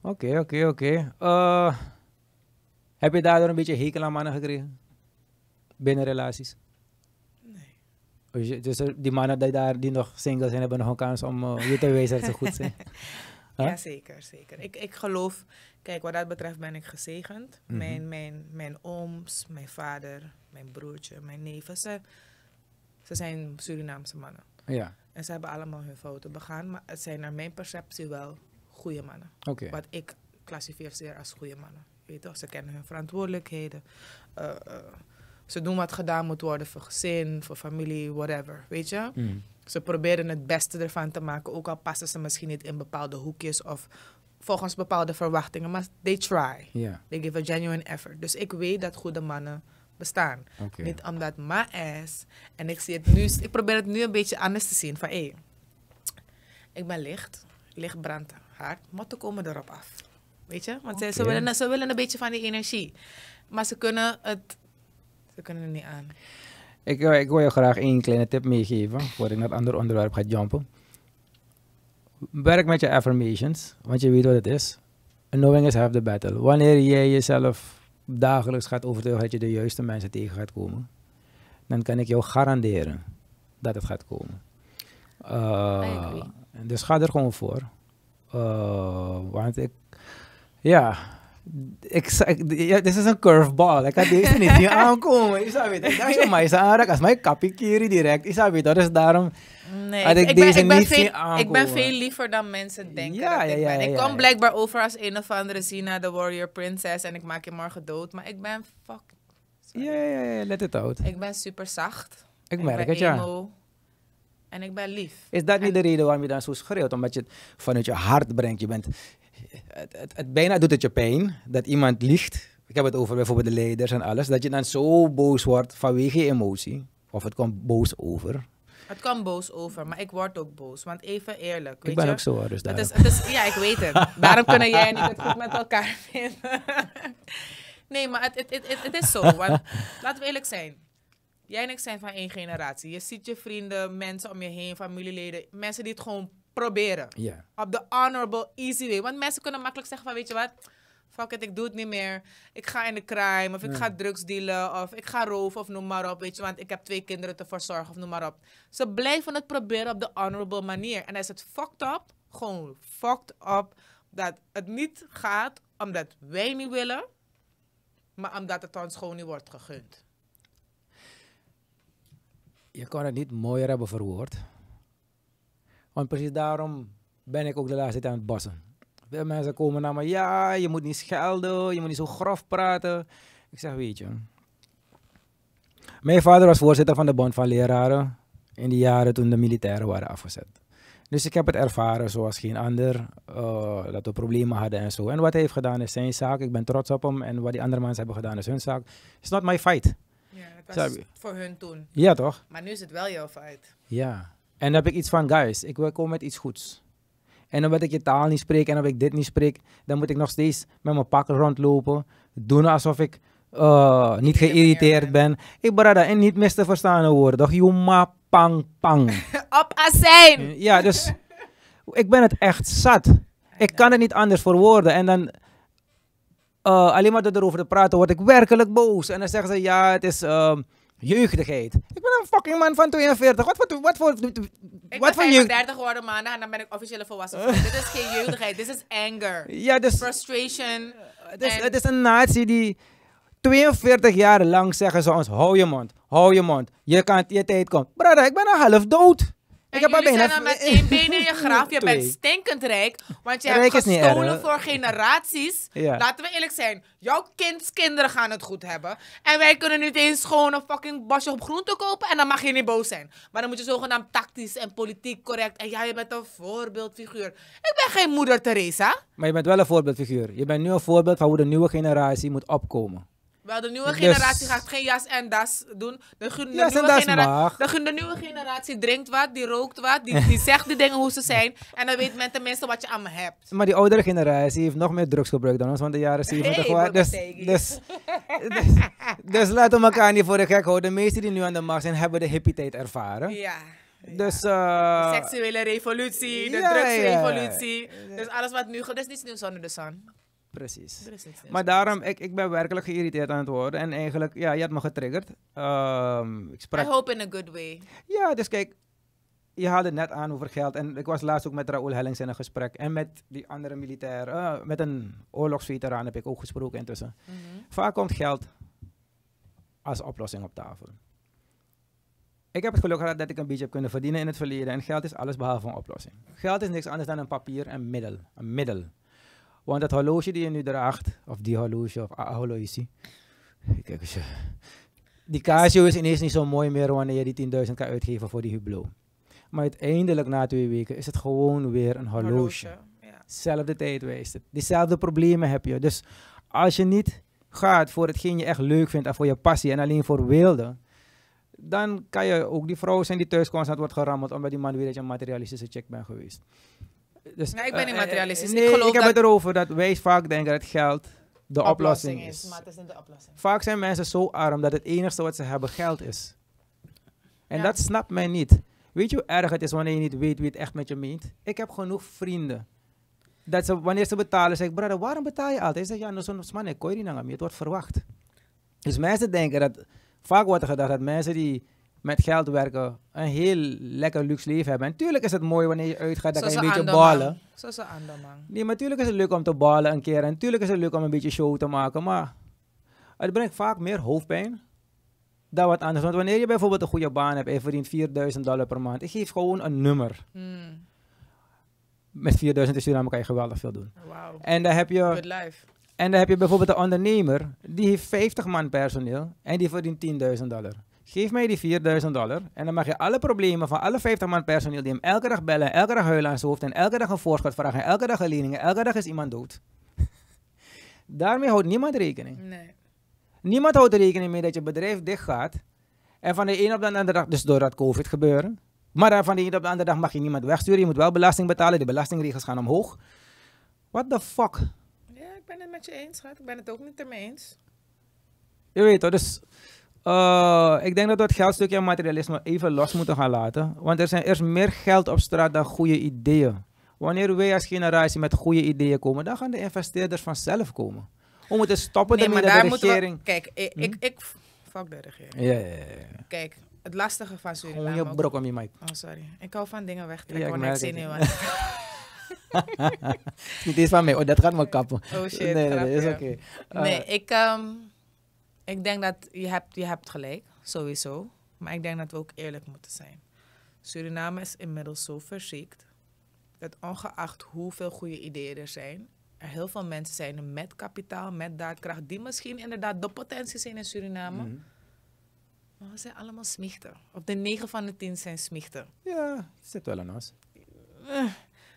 Oké, oké, oké. Eh, heb je daardoor een beetje hekel aan mannen gekregen? Binnen relaties? Nee. Oh, dus eh, die mannen die, daar, die nog single zijn, hebben nog een kans om eh, je te wijzen dat ze goed zijn? Ja, zeker, zeker. Ik, ik geloof, kijk, wat dat betreft ben ik gezegend. Mhm. mijn, mijn, mijn ooms, mijn vader, mijn broertje, mijn neven, ze, ze zijn Surinaamse mannen. Ja. En ze hebben allemaal hun fouten begaan, maar het zijn naar mijn perceptie wel goede mannen. Wat ik zeer als goede mannen. Weet je, Ze kennen hun verantwoordelijkheden. Eh, eh, ze doen wat gedaan moet worden voor gezin, voor familie, whatever. Weet je? Mhm. Ze proberen het beste ervan te maken, ook al passen ze misschien niet in bepaalde hoekjes of volgens bepaalde verwachtingen. Maar they try. They give a genuine effort. Dus ik weet dat goede mannen bestaan. Niet omdat my ass. En ik zie het nu, ik probeer het nu een beetje anders te zien. Van hé, hey, ik ben licht, licht brandt hard, motten komen erop af. Weet je? Want ze, willen, ze willen een beetje van die energie. Maar ze kunnen het, ze kunnen niet aan. Ik, eh, ik wil je graag één kleine tip meegeven voordat ik naar het ander onderwerp ga jumpen. Werk met je affirmations, want je weet wat het is. Knowing is half the battle. Wanneer jij jezelf dagelijks gaat overtuigen dat je de juiste mensen tegen gaat komen, dan kan ik jou garanderen dat het gaat komen. Uh, dus ga er gewoon voor. Oh, want ik... Ja, Exact. ja, this is een curveball. Ik had deze niet zien aankomen. Isabel, ik dacht, maar is aanraak als mijn kapje keren direct. Isabel, dat is daarom. Nee, ik, ik, ben, ik ben veel, liever dan mensen denken. Ja, dat ja, ik ben. ik kom blijkbaar over als een of andere Zina, de Warrior Princess. En ik maak je morgen dood. Maar ik ben fuck. Ja, ja, ja, let it out. Ik ben super zacht. Ik, merk het, ja. En ik ben lief. Is dat niet de reden waarom je dan zo schreeuwt? Omdat je het vanuit je hart brengt. Je bent, het, het, bijna doet het je pijn dat iemand liegt. Ik heb het over bijvoorbeeld de leiders en alles. Dat je dan zo boos wordt vanwege je emotie. Of het komt boos over. Het komt boos over, maar ik word ook boos. Want even eerlijk. Weet ik ben je? ook zo, dus is, is, ja, ik weet het. daarom kunnen jij en ik het goed met elkaar vinden. nee, maar het, het is zo. Want, laten we eerlijk zijn. Jij en ik zijn van één generatie. Je ziet je vrienden, mensen om je heen, familieleden, mensen die het gewoon proberen. Op de honorable, easy way. Want mensen kunnen makkelijk zeggen van, weet je wat, fuck it, ik doe het niet meer. Ik ga in de crime, of ik ga drugs dealen, of ik ga roven, of noem maar op. Weet je, want ik heb twee kinderen te verzorgen, of noem maar op. Ze blijven het proberen op de honorable manier. En is het fucked up, gewoon fucked up, dat het niet gaat omdat wij niet willen, maar omdat het ons gewoon niet wordt gegund je kan het niet mooier hebben verwoord. Want precies daarom ben ik ook de laatste tijd aan het bassen. Veel mensen komen naar me, ja, je moet niet schelden, je moet niet zo grof praten. Ik zeg, weet je. Mijn vader was voorzitter van de Bond van Leraren in de jaren toen de militairen waren afgezet. Dus ik heb het ervaren zoals geen ander, eh, dat we problemen hadden en zo. En wat hij heeft gedaan is zijn zaak, ik ben trots op hem. En wat die andere mensen hebben gedaan is hun zaak. It's not my fight. Ja, dat was voor hun toen. Ja, toch? Maar nu is het wel jouw fight. Ja. En dan heb ik iets van, guys, ik wil komen met iets goeds. En omdat ik je taal niet spreek en omdat ik dit niet spreek, dan moet ik nog steeds met mijn pak rondlopen. Doen alsof ik eh, niet geïrriteerd ben. Ik brada, en niet mis te verstaan worden, toch? Juma pang pang. Op asijn! Ja, dus ik ben het echt zat. Ik kan het niet anders verwoorden. En dan uh, alleen maar door erover te praten word ik werkelijk boos. En dan zeggen ze, ja, het is uh, jeugdigheid. Ik ben een fucking man van 42. Wat voor... Wat voor ik wat ben 30 geworden maandag en dan ben ik officiële volwassen. dit is geen jeugdigheid, dit is anger. Dus- Frustration. Het is, een natie die... 42 jaar lang zeggen ze ons, hou je mond, hou je mond. Je kan, je tijd komt. Brada, ik ben al half dood. Ik heb jullie zijn met één been in je graf. Je bent stinkend rijk. Want je hebt gestolen voor generaties. Laten we eerlijk zijn. Jouw kindskinderen gaan het goed hebben. En wij kunnen niet eens gewoon een fucking bosje op groente kopen. En dan mag je niet boos zijn. Maar dan moet je zogenaamd tactisch en politiek correct. En ja, je bent een voorbeeldfiguur. Ik ben geen moeder Teresa. Maar je bent wel een voorbeeldfiguur. Je bent nu een voorbeeld van hoe de nieuwe generatie moet opkomen. Wel, de nieuwe dus- generatie gaat geen jas en das doen. De, nieuwe, de, nieuwe generatie drinkt wat, die rookt wat, die, die zegt de dingen hoe ze zijn. En dan weet men tenminste wat je aan me hebt. Maar die oudere generatie heeft nog meer drugsgebruik dan ons, want de jaren 70 dus-, dus, dus, dus, laten we elkaar niet voor de gek houden. De meesten die nu aan de macht zijn, hebben de hippie-tijd ervaren. Ja. Dus, uh, de seksuele revolutie, de drugsrevolutie. Dus alles wat nu... gebeurt, is niets nieuws onder de zon. Precies. Maar daarom, ik, ik ben werkelijk geïrriteerd aan het worden. En eigenlijk, ja, je hebt me getriggerd. Um, ik sprak... I hope in a good way. Ja, dus kijk, je haalde net aan over geld. En ik was laatst ook met Raoul Hellings in een gesprek. En met die andere militair, eh, met een oorlogsveteraan heb ik ook gesproken intussen. Mhm. Vaak komt geld als oplossing op tafel. Ik heb het geluk gehad dat ik een beetje heb kunnen verdienen in het verleden. En geld is alles behalve een oplossing. Geld is niks anders dan een papier en middel. Een middel. Want dat horloge die je nu draagt, of die horloge, of horloge, kijk eens. Eh. Die Casio is ineens niet zo mooi meer wanneer je die 10.000 kan uitgeven voor die Hublot. Maar uiteindelijk na twee weken is het gewoon weer een horloge. horloge ja. Zelfde tijd wijst Diezelfde problemen heb je. Dus als je niet gaat voor hetgeen je echt leuk vindt en voor je passie en alleen voor wilde, dan kan je ook die vrouw zijn die thuis constant wordt gerammeld omdat die man weet dat je een materialistische check bent geweest. Dus, ik ben eh, niet materialistisch. Eh, ik, heb het erover dat wij vaak denken dat geld de oplossing, is. Maar het is niet de oplossing. Vaak zijn mensen zo arm dat het enige wat ze hebben geld is. En dat snapt men niet. Weet je hoe erg het is wanneer je niet weet wie het echt met je meent? Ik heb genoeg vrienden. Dat ze, wanneer ze betalen, zeg ik, waarom betaal je altijd? Ik zeg, ja, nou zo'n man, ik kon je niet aan het wordt verwacht. Dus mensen denken dat, vaak wordt er gedacht dat mensen die met geld werken, een heel lekker luxe leven hebben. En tuurlijk is het mooi wanneer je uitgaat, dan kan je een beetje ballen. Zoals een ander man. Nee, maar tuurlijk is het leuk om te ballen een keer. En tuurlijk is het leuk om een beetje show te maken. Maar het brengt vaak meer hoofdpijn dan wat anders. Want wanneer je bijvoorbeeld een goede baan hebt en je verdient 4000 dollar per maand. Ik geef gewoon een nummer. Mm. Met 4000 is Suriname kan je geweldig veel doen. Wow. En dan heb je... Good life. En dan heb je bijvoorbeeld een ondernemer, die heeft 50 man personeel en die verdient 10.000 dollar. Geef mij die 4000 dollar en dan mag je alle problemen van alle 50 man personeel die hem elke dag bellen, elke dag huilen aan zijn hoofd en elke dag een voorschot vragen, elke dag een lening, elke dag is iemand dood. Daarmee houdt niemand rekening. Nee. Niemand houdt rekening mee dat je bedrijf dicht gaat en van de een op de andere dag, dus door dat COVID gebeuren, maar van de een op de andere dag mag je niemand wegsturen, je moet wel belasting betalen, de belastingregels gaan omhoog. What the fuck? Ja, ik ben het met je eens, schat. Ik ben het ook niet ermee eens. Je weet toch, dus eh, ik denk dat we het geldstukje en materialisme even los moeten gaan laten. Want er, zijn, eerst meer geld op straat dan goede ideeën. Wanneer wij als generatie met goede ideeën komen, dan gaan de investeerders vanzelf komen. We moeten stoppen nee, de regering... kijk, ik, hm? ik, Fuck de regering. Ja, ja, ja. Kijk, het lastige van Suriname... je brok om je mic. Oh, sorry. Ik hou van dingen wegtrekken, ja, ik zin in Niet eens van mij. Oh, dat gaat me kappen. Oh shit, Nee, nee, nee is oké. nee, eh, ik... Ehm, ik denk dat je hebt, je hebt gelijk, sowieso. Maar ik denk dat we ook eerlijk moeten zijn. Suriname is inmiddels zo verziekt dat ongeacht hoeveel goede ideeën er zijn, er heel veel mensen zijn met kapitaal, met daadkracht, die misschien inderdaad de potentie zijn in Suriname. Mhm. Maar we zijn allemaal smichten. Of de 9 van de 10 zijn smichten. Ja, zit wel een ons. Eh,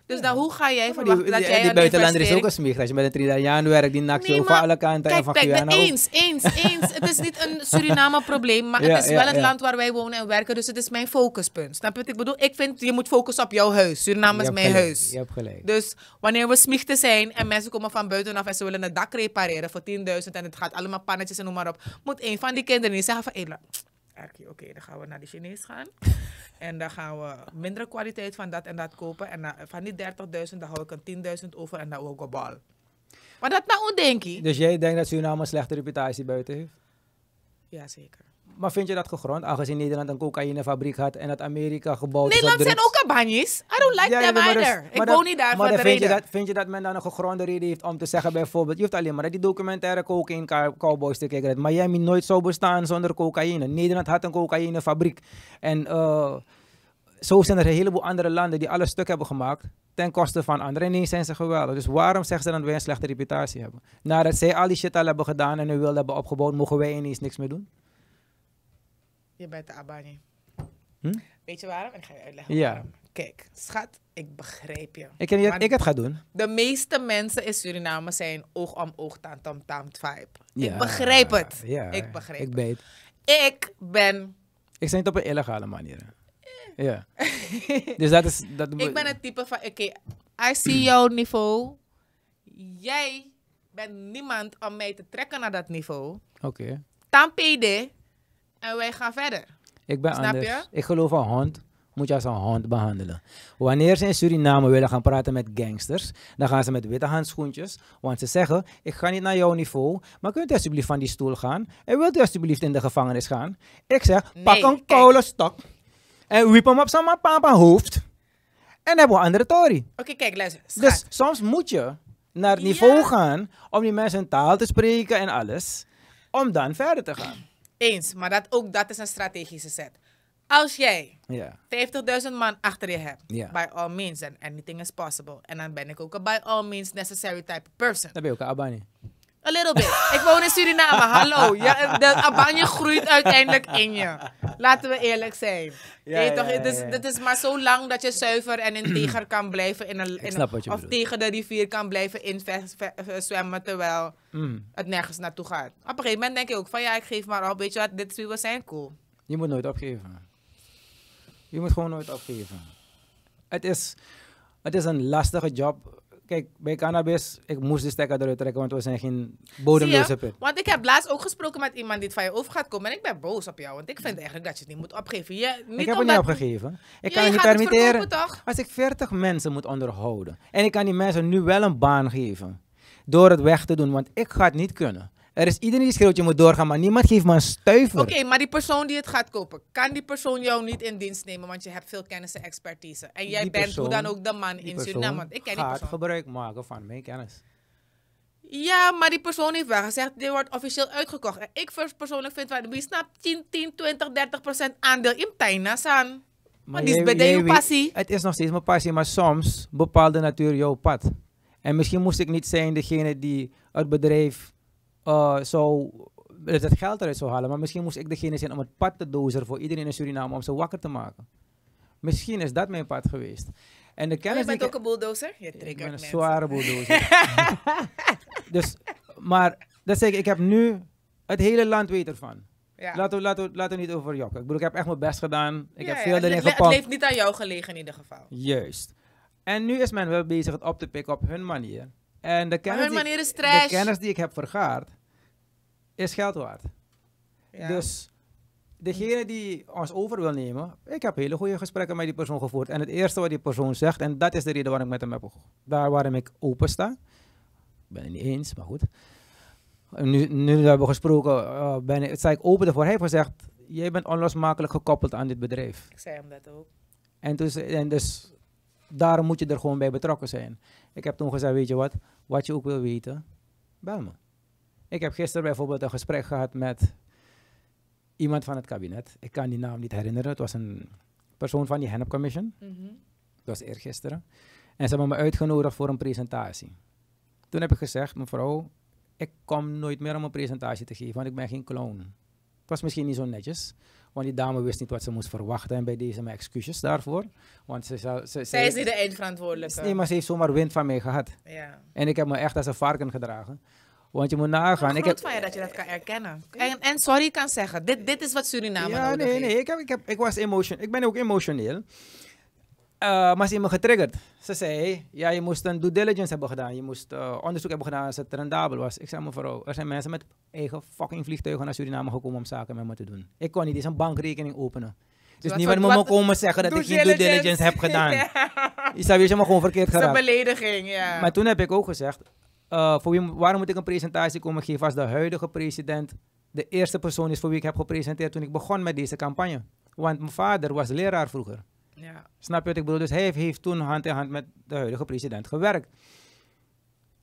dus dan hoe ga jij verwachten die, dat jij die, buitenlander is ook een smeeg. Als je met een Trinidadiaan werkt, die nakt je nee, over alle kanten. Kijk, kijk, eens, eens, eens. het is niet een Suriname-probleem, maar het is wel het land waar wij wonen en werken. Dus het is mijn focuspunt. Snap je wat ik bedoel? Ik vind, je moet focussen op jouw huis. Suriname is mijn huis. Je hebt gelijk. Dus wanneer we smichten zijn en mensen komen van buitenaf en ze willen het dak repareren voor 10.000 en het gaat allemaal pannetjes en noem maar op, moet een van die kinderen niet zeggen van, hey, oké, dan gaan we naar de Chinees gaan. en dan gaan we mindere kwaliteit van dat en dat kopen. En van die 30.000, dan hou ik een 10.000 over en dan ook een bal. Maar dat nou, denk je? Dus jij denkt dat Suriname een slechte reputatie buiten heeft? Jazeker. Maar vind je dat gegrond? Aangezien Nederland een cocaïnefabriek had en dat Amerika gebouwd Nederland is. Nederland zijn ook cabanjes. I don't like them either. ik woon niet daar voor de vind reden. Je dat, vind je dat men dan een gegronde reden heeft om te zeggen bijvoorbeeld... Je hoeft alleen maar die documentaire cocaïne cowboys te kijken. Miami nooit zou bestaan zonder cocaïne. Nederland had een cocaïnefabriek. En eh, zo zijn er een heleboel andere landen die alles stuk hebben gemaakt ten koste van anderen. En ineens zijn ze geweldig. Dus waarom zeggen ze dan dat wij een slechte reputatie hebben? Nadat zij al die shit al hebben gedaan en hun wil hebben opgebouwd, mogen wij ineens niks meer doen? je bent Abani. Hm? Weet je waarom? ik ga je uitleggen ja. waarom. Kijk, schat, ik begrijp je. Ik, heb ik het ga doen. De meeste mensen in Suriname zijn oog om oog, taam, tam, vibe. ik begrijp het. ik begrijp ik het. Ik ben... Ik zijn niet op een illegale manier. Eh. Ja. dus dat is... Dat... Ik ben het type van, oké, okay, I see jouw niveau. Jij bent niemand om mij te trekken naar dat niveau. Oké. Okay. En wij gaan verder. Ik ben Snap anders. Je? Ik geloof een hond moet je als een hond behandelen. Wanneer ze in Suriname willen gaan praten met gangsters, dan gaan ze met witte handschoentjes. Want ze zeggen, ik ga niet naar jouw niveau, maar kunt u alsjeblieft van die stoel gaan? En wilt u alsjeblieft in de gevangenis gaan? Ik zeg, pak een koude stok en wiep hem op zijn papa hoofd. En dan hebben we een andere tory. Oké, kijk, luister. Dus soms moet je naar het niveau gaan om die mensen taal te spreken en alles, om dan verder te gaan. Eens, maar dat, ook dat is een strategische set. Als jij ja. 50.000 man achter je hebt, by all means, and anything is possible. En dan ben ik ook een by all means necessary type person. Dat ben je ook een Abani. A little bit. Ik woon in Suriname, hallo. Ja, de abanje groeit uiteindelijk in je. Laten we eerlijk zijn. Ja, toch? Het, is, is maar zo lang dat je zuiver en integer kan blijven. In een, in of tegen de rivier kan blijven inzwemmen terwijl mm. het nergens naartoe gaat. Op een gegeven moment denk je ook van ja, ik geef maar al, Weet je wat, dit is wie we zijn, cool. Je moet nooit opgeven. Je moet gewoon nooit opgeven. Het is, het is een lastige job Kijk, bij cannabis, ik moest de stekker eruit trekken, want we zijn geen bodemloze pit. Want ik heb laatst ook gesproken met iemand die het van je over gaat komen. En ik ben boos op jou, want ik vind eigenlijk dat je het niet moet opgeven. Je, niet ik heb het niet opgegeven. Ik kan niet permitteren. als ik 40 mensen moet onderhouden. En ik kan die mensen nu wel een baan geven. Door het weg te doen, want ik ga het niet kunnen. Er is iedereen die schreeuwt, je moet doorgaan, maar niemand geeft me een stuiver. Oké, maar die persoon die het gaat kopen, kan die persoon jou niet in dienst nemen, want je hebt veel kennis en expertise. En jij bent hoe dan ook de man in Suriname, want ik ken die persoon. gebruik maken van mijn kennis. Ja, maar die persoon heeft wel gezegd, die wordt officieel uitgekocht. En ik persoonlijk vind, waar wie snapt 10, 10, 20, 30 procent aandeel in Tainasan? Maar die is bij jouw passie. Het is nog steeds mijn passie, maar soms bepaalde natuur jouw pad. En misschien moest ik niet zijn degene die het bedrijf eh, zo zou het geld eruit zou halen. Maar misschien moest ik degene zijn om het pad te dozen voor iedereen in Suriname om ze wakker te maken. Misschien is dat mijn pad geweest. En de kennis je bent ook een bulldozer? Je ik ben een zware bulldozer. dus, maar dat zeg ik, ik heb nu het hele land weten ervan. Ja. Laten, we, laten, we, niet over jokken. Ik bedoel, ik heb echt mijn best gedaan. Ik heb veel erin gepakt. Het heeft niet aan jou gelegen in ieder geval. Juist. En nu is men wel bezig het op te pikken op hun manier. En de kennis, hun manier is die, de kennis die ik heb vergaard, is geld waard. Dus degene die ons over wil nemen, ik heb hele goede gesprekken met die persoon gevoerd. En het eerste wat die persoon zegt, en dat is de reden waarom ik met hem heb, daar waarom ik open sta. Ik ben het niet eens, maar goed. Nu, nu hebben we gesproken, eh, ben ik, sta ik open ervoor. Hij heeft gezegd, jij bent onlosmakelijk gekoppeld aan dit bedrijf. Ik zei hem dat ook. En, dus, en dus, daarom moet je er gewoon bij betrokken zijn. Ik heb toen gezegd, weet je wat, wat je ook wil weten, bel me. Ik heb gisteren bijvoorbeeld een gesprek gehad met iemand van het kabinet. Ik kan die naam niet herinneren. Het was een persoon van die Hennep Commission. Mhm. Dat was eergisteren. En ze hebben me uitgenodigd voor een presentatie. Toen heb ik gezegd, mevrouw, ik kom nooit meer om een presentatie te geven, want ik ben geen clown. Het was misschien niet zo netjes, want die dame wist niet wat ze moest verwachten. En bij deze mijn excuses daarvoor. Want ze, ze, ze Zij is niet de eindverantwoordelijke. Nee, maar ze heeft zomaar wind van mij gehad. Ja. En ik heb me echt als een varken gedragen. Want je moet nagaan. Ik heb van je dat je dat kan erkennen. En, en sorry kan zeggen. Dit, dit is wat Suriname ja, nodig nee, Nee, ik, heb, ik, heb, ik was emotioneel. ik ben ook emotioneel. Eh, maar ze hebben me getriggerd. Ze zei, ja, je moest een due diligence hebben gedaan. Je moest eh, onderzoek hebben gedaan als het rendabel was. Ik zei, mevrouw, er zijn mensen met eigen fucking vliegtuigen naar Suriname gekomen om zaken met me te doen. Ik kon niet eens een bankrekening openen. Dus, dus wat, niemand moet komen zeggen dat ik geen due diligence heb gedaan. ja. zou dat weer helemaal gewoon verkeerd gedaan. Dat is een belediging, ja. Maar toen heb ik ook gezegd, eh, voor wie, waarom moet ik een presentatie komen geven als de huidige president de eerste persoon is voor wie ik heb gepresenteerd toen ik begon met deze campagne? Want mijn vader was leraar vroeger. Ja. Snap je wat ik bedoel? Dus hij heeft, toen hand in hand met de huidige president gewerkt.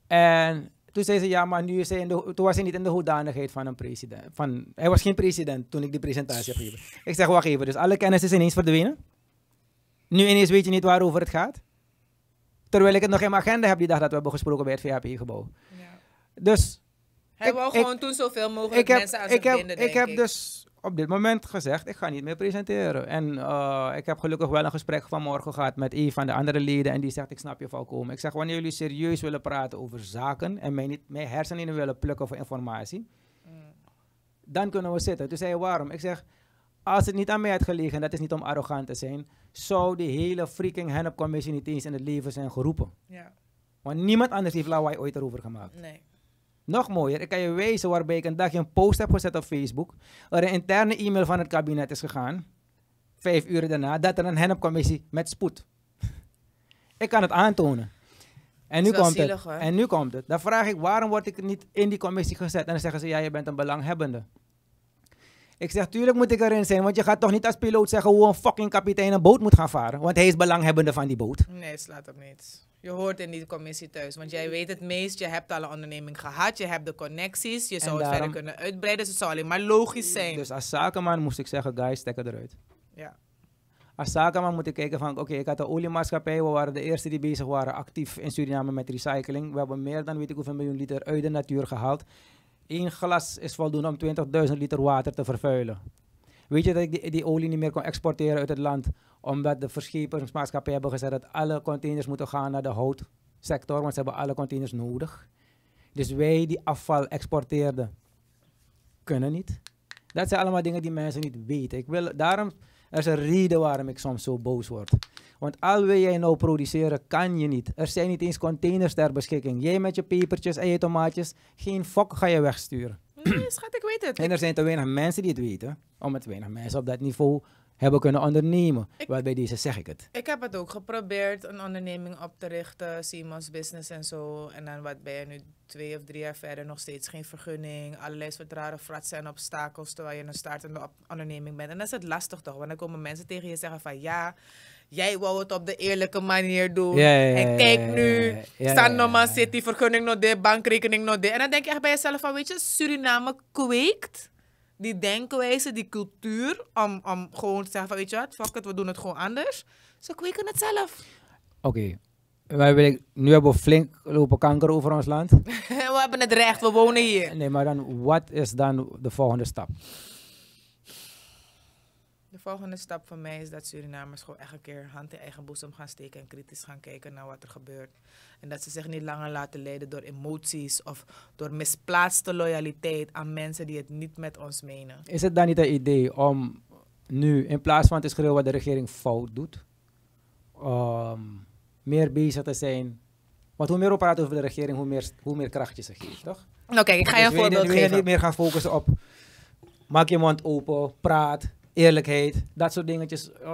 En toen zei ze, ja, maar nu is de, toen was hij niet in de hoedanigheid van een president. Van, hij was geen president toen ik die presentatie heb gegeven. Ik zeg, wacht even, dus alle kennis is ineens verdwenen? Nu ineens weet je niet waarover het gaat? Terwijl ik het nog in mijn agenda heb die dag dat we hebben gesproken bij het VHP gebouw Ja. Dus. Hij ik, wou gewoon toen zoveel mogelijk heb, mensen aan ik heb, denk Ik heb dus op dit moment gezegd, ik ga niet meer presenteren. En eh, ik heb gelukkig wel een gesprek vanmorgen gehad met een van de andere leden. En die zegt, ik snap je volkomen. Ik zeg, wanneer jullie serieus willen praten over zaken en mij, niet, mijn hersenen willen plukken voor informatie, mm. dan kunnen we zitten. Toen zei hij, waarom? Ik zeg, als het niet aan mij had gelegen, dat is niet om arrogant te zijn, zou die hele freaking hennepcommissie niet eens in het leven zijn geroepen. Ja. Want niemand anders heeft lawaai ooit erover gemaakt. Nee. Nog mooier, ik kan je wijzen waarbij ik een dagje een post heb gezet op Facebook, er een interne e-mail van het kabinet is gegaan, vijf uur daarna, dat er een hennepcommissie met spoed. ik kan het aantonen. En nu, komt het. en nu komt het. Dan vraag ik, waarom word ik niet in die commissie gezet? En dan zeggen ze, ja, je bent een belanghebbende. Ik zeg, tuurlijk moet ik erin zijn, want je gaat toch niet als piloot zeggen hoe een fucking kapitein een boot moet gaan varen. Want hij is belanghebbende van die boot. Nee, slaat op niets. Je hoort in die commissie thuis, want jij weet het meest. Je hebt al een onderneming gehad, je hebt de connecties, je zou het verder kunnen uitbreiden. Dus het zou alleen maar logisch zijn. Dus als zakenman moest ik zeggen, guys, stek eruit. Ja. Als zakenman moet ik kijken van, oké, ik had de oliemaatschappij. We waren de eerste die bezig waren actief in Suriname met recycling. We hebben meer dan weet ik hoeveel miljoen liter uit de natuur gehaald. Eén glas is voldoende om 20.000 liter water te vervuilen. Weet je dat ik die, olie niet meer kon exporteren uit het land, omdat de verschepingsmaatschappijen hebben gezegd dat alle containers moeten gaan naar de houtsector, want ze hebben alle containers nodig. Dus wij die afval exporteerden, kunnen niet. Dat zijn allemaal dingen die mensen niet weten. Ik wil daarom er is een reden waarom ik soms zo boos word. Want al wil jij nou produceren, kan je niet. Er zijn niet eens containers ter beschikking. Jij met je pepertjes en je tomaatjes, geen fok ga je wegsturen. Nee, schat, ik weet het. En er zijn te weinig mensen die het weten. Om met weinig mensen op dat niveau hebben kunnen ondernemen. Ik, bij deze zeg ik het. Ik heb het ook geprobeerd een onderneming op te richten, Siemens Business en zo. En dan wat ben je nu twee of drie jaar verder nog steeds geen vergunning. Allerlei soort rare fratsen en obstakels terwijl je een startende onderneming bent. En dat is het lastig toch, want dan komen mensen tegen je zeggen van ja, jij wou het op de eerlijke manier doen. en kijk nu, staan normaal zit die vergunning nog dit, bankrekening nog dit. En dan denk je echt bij jezelf van weet je, Suriname kweekt die denkwijze, die cultuur, om, om gewoon te zeggen van, weet je wat, fuck we doen het gewoon anders. Ze kweken het zelf. Oké. Okay. nu hebben we flink lopen kanker over ons land. we hebben het recht, we wonen hier. Nee, maar dan, wat is dan de volgende stap? De volgende stap voor mij is dat Surinamers gewoon echt een keer hand in eigen boezem gaan steken en kritisch gaan kijken naar wat er gebeurt. En dat ze zich niet langer laten leiden door emoties of door misplaatste loyaliteit aan mensen die het niet met ons menen. Is het dan niet een idee om nu, in plaats van te schreeuwen wat de regering fout doet, ehm, meer bezig te zijn? Want hoe meer we praten over de regering, hoe meer, hoe meer kracht je ze geeft, toch? Oké, nou, ik ga je een voorbeeld je, geven. Je niet meer gaan focussen op maak je mond open, praat eerlijkheid, dat soort dingetjes uh,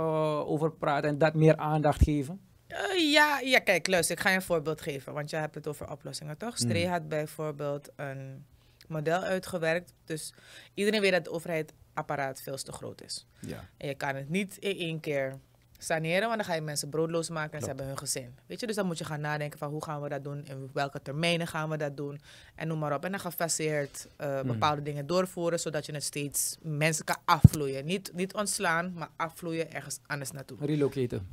over praten en dat meer aandacht geven? Eh, ja, ja, kijk, luister, ik ga je een voorbeeld geven, want je hebt het over oplossingen, toch? Stree hmm. had bijvoorbeeld een model uitgewerkt, dus iedereen weet dat de overheid apparaat veel te groot is. Ja. En je kan het niet in één keer saneren, want dan ga je mensen broodloos maken en ze hebben hun gezin. Weet je, dus dan moet je gaan nadenken van hoe gaan we dat doen, in welke termijnen gaan we dat doen en noem maar op. En dan gefaseerd uh, bepaalde dingen doorvoeren, zodat je het steeds mensen kan afvloeien. Niet, niet ontslaan, maar afvloeien ergens anders naartoe. Relocaten.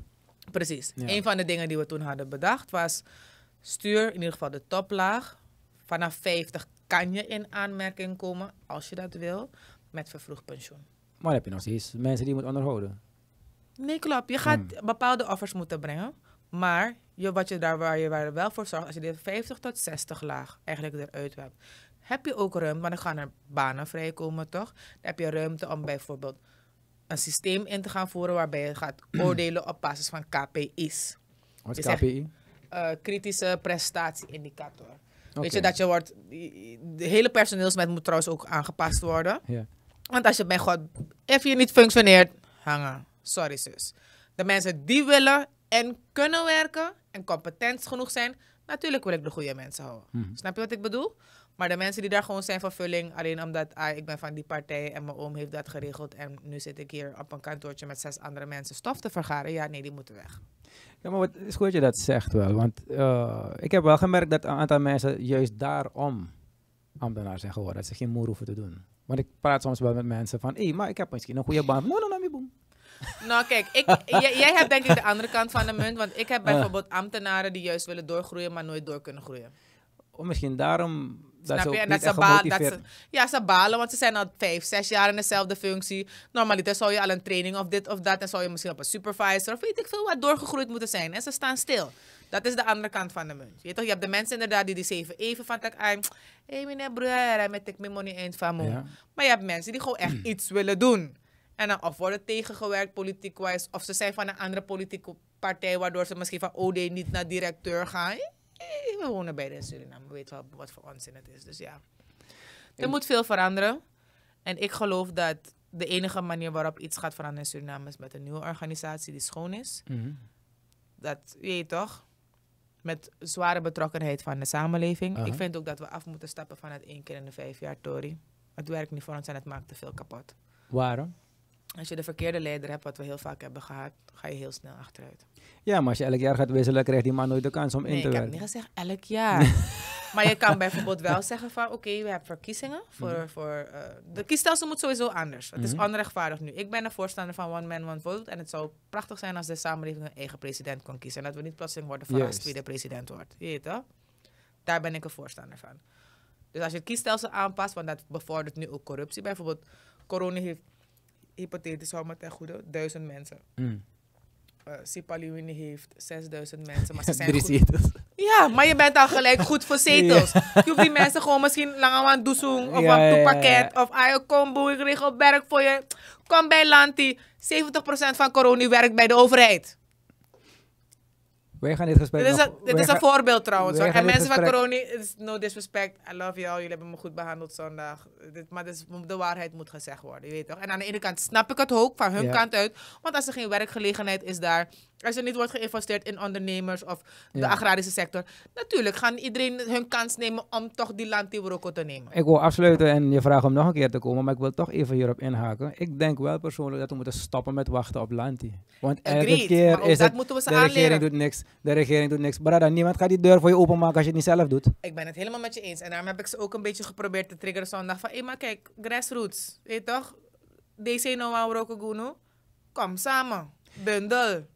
Precies. Ja. Een van de dingen die we toen hadden bedacht was, stuur in ieder geval de toplaag. Vanaf 50 kan je in aanmerking komen, als je dat wil, met vervroegd pensioen. Maar heb je nog steeds mensen die je moet onderhouden? Nee, klopt. Je gaat hmm. bepaalde offers moeten brengen. Maar je, wat je daar waar je waar wel voor zorgt, als je dit 50 tot 60 laag eigenlijk eruit hebt, heb je ook ruimte, maar dan gaan er banen vrijkomen, toch? Dan heb je ruimte om bijvoorbeeld een systeem in te gaan voeren waarbij je gaat hmm. oordelen op basis van KPI's. Wat is KPI? Eh, kritische prestatieindicator. Weet je, dat je wordt, de hele personeelsmet moet trouwens ook aangepast worden. Want als je bij God, even je niet functioneert, hangen. Sorry zus. De mensen die willen en kunnen werken en competent genoeg zijn, natuurlijk wil ik de goede mensen houden. Mhm. Snap je wat ik bedoel? Maar de mensen die daar gewoon zijn van vulling, alleen omdat ah, ik ben van die partij en mijn oom heeft dat geregeld en nu zit ik hier op een kantoortje met zes andere mensen stof te vergaren, ja nee, die moeten weg. Ja, maar wat is goed dat je dat zegt wel, want eh, ik heb wel gemerkt dat een aantal mensen juist daarom ambtenaar zijn geworden, dat ze geen moer hoeven te doen. Want ik praat soms wel met mensen van, hé, hey, maar ik heb misschien een goede baan. No, no, no, boom. Nou, kijk, ik, jij, hebt denk ik de andere kant van de munt. Want ik heb bijvoorbeeld ambtenaren die juist willen doorgroeien, maar nooit door kunnen groeien. Of misschien daarom. Dat Snap je? En dat ze, balen, ja, ze balen, want ze zijn al vijf, zes jaar in dezelfde functie. Normaliter zou je al een training of dit of dat. En zou je misschien op een supervisor of weet ik veel wat doorgegroeid moeten zijn. En ze staan stil. Dat is de andere kant van de munt. Je, toch? je hebt de mensen inderdaad die die zeven even van tak Hé, hey, meneer broer, met ik mijn money eind van moe. Maar je hebt mensen die gewoon echt iets willen doen. En dan of worden tegengewerkt politiek-wijs, of ze zijn van een andere politieke partij, waardoor ze misschien van OD oh, niet naar directeur gaan. Eh, we wonen bij de Suriname, we weten wel wat voor onzin het is. Dus ja, er moet veel veranderen. En ik geloof dat de enige manier waarop iets gaat veranderen in Suriname is met een nieuwe organisatie die schoon is. Mhm. Dat weet je toch? Met zware betrokkenheid van de samenleving. Ik vind ook dat we af moeten stappen van het één keer in de vijf jaar Tori. Het werkt niet voor ons en het maakt te veel kapot. Waarom? Als je de verkeerde leider hebt, wat we heel vaak hebben gehad, ga je heel snel achteruit. Ja, maar als je elk jaar gaat wisselen, krijgt die man nooit de kans om in te werken. ik heb niet gezegd elk jaar. maar je kan bijvoorbeeld wel zeggen van, oké, we hebben verkiezingen. Voor, mhm. voor, eh, de kiesstelsel moet sowieso anders. Het is mhm. onrechtvaardig nu. Ik ben een voorstander van one man, one vote. En het zou prachtig zijn als de samenleving een eigen president kon kiezen. En dat we niet plotseling worden van wie de president wordt. Je weet toch? Daar ben ik een voorstander van. Dus als je het kiesstelsel aanpast, want dat bevordert nu ook corruptie. Bijvoorbeeld, corona heeft hypothetisch hou me ten goede, duizend mensen. Mm. Uh, heeft 6000 mensen, maar ze zijn Drie goed. Ja, maar je bent al gelijk goed voor zetels. ja. Je hoeft die mensen gewoon misschien lang aan doezoen of een toepakket of ayo ah, combo, ik regel werk voor je. Kom bij Lanti, 70% van corona werkt bij de overheid. Wij gaan dit gesprek... Dit is, een, dit is een voorbeeld trouwens. En mensen van Corona, is no disrespect. I love you. Jullie hebben me goed behandeld zondag. Dit, maar de waarheid moet gezegd worden, je weet toch? En aan de ene kant snap ik het ook, van hun kant uit. Want als er geen werkgelegenheid is daar... Als er niet wordt geïnvesteerd in ondernemers of de agrarische sector. Natuurlijk gaan iedereen hun kans nemen om toch die land die te nemen. Ik wil afsluiten en je vraag om nog een keer te komen. Maar ik wil toch even hierop inhaken. Ik denk wel persoonlijk dat we moeten stoppen met wachten op Lanti. Want elke keer is dat het, moeten we ze de doet niks de regering doet niks. Brada, niemand gaat die deur voor je openmaken als je het niet zelf doet. Ik ben het helemaal met je eens. En daarom heb ik ze ook een beetje geprobeerd te triggeren zondag. Van, hé, maar kijk, grassroots. Weet toch? DC Noa Rokogunu. Kom samen. Bundel.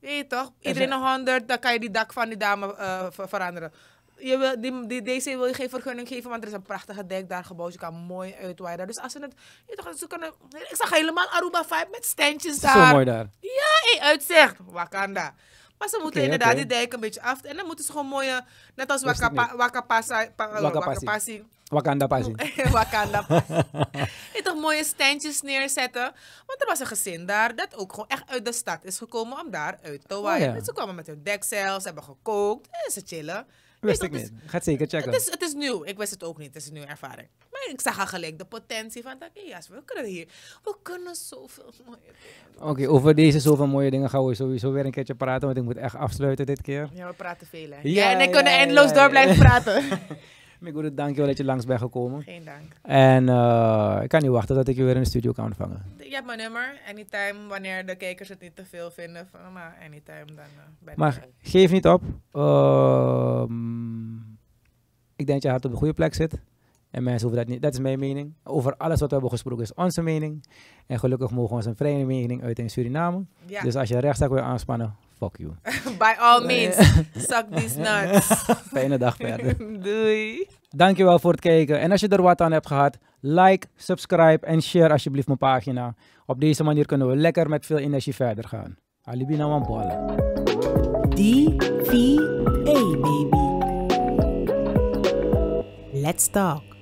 Weet je toch? Iedereen een honderd, dan kan je die dak van die dame eh, veranderen. Je wil, die, die DC wil je geen vergunning geven, want er is een prachtige dek daar gebouwd. Je kan mooi uitwaaien. Dus als ze het. Je toch, ze kunnen, ik zag helemaal Aruba 5 met standjes daar. Zo mooi daar. Ja, hey, uitzicht. Wakanda. Maar ze moeten inderdaad okay. die dijk een beetje af. En dan moeten ze gewoon mooie, net als Wakapa, Wakapasa, Wakapasi. Wakanda Pasi. Wakanda toch mooie standjes neerzetten. Want er was een gezin daar dat ook gewoon echt uit de stad is gekomen om daar uit te oh waaien. ze kwamen met hun dekzeil, ze hebben gekookt en ze chillen. Wist ik niet. Gaat zeker checken. Het is, het is nieuw. Ik wist het ook niet. Het is een nieuwe ervaring. Maar ik zag al gelijk de potentie van dat. we kunnen hier. We kunnen zoveel mooie dingen. Oké, over deze zoveel mooie dingen gaan we sowieso weer een keertje praten. Want ik moet echt afsluiten dit keer. Ja, we praten veel. Ja, en ik kunnen eindeloos door blijven praten. Miguru, dankjewel dat je langs bent gekomen. Geen dank. En eh, ik kan niet wachten dat ik je weer in de studio kan ontvangen. Je hebt mijn nummer. Anytime, wanneer de kijkers het niet te veel vinden. maar anytime, dan uh, ben Maar geef niet op. Ehm, ik denk dat je hart op de goede plek zit. En mensen hoeven dat niet. Dat is mijn mening. Over alles wat we hebben gesproken is onze mening. En gelukkig mogen we onze vrije mening uiten in Suriname. Dus als je rechtstreeks wil aanspannen, fuck you. By all means, suck these nuts. Fijne dag verder. Doei. Dankjewel voor het kijken. En als je er wat aan hebt gehad, like, subscribe en share alsjeblieft mijn pagina. Op deze manier kunnen we lekker met veel energie verder gaan. Nou D V DVA baby. Let's talk.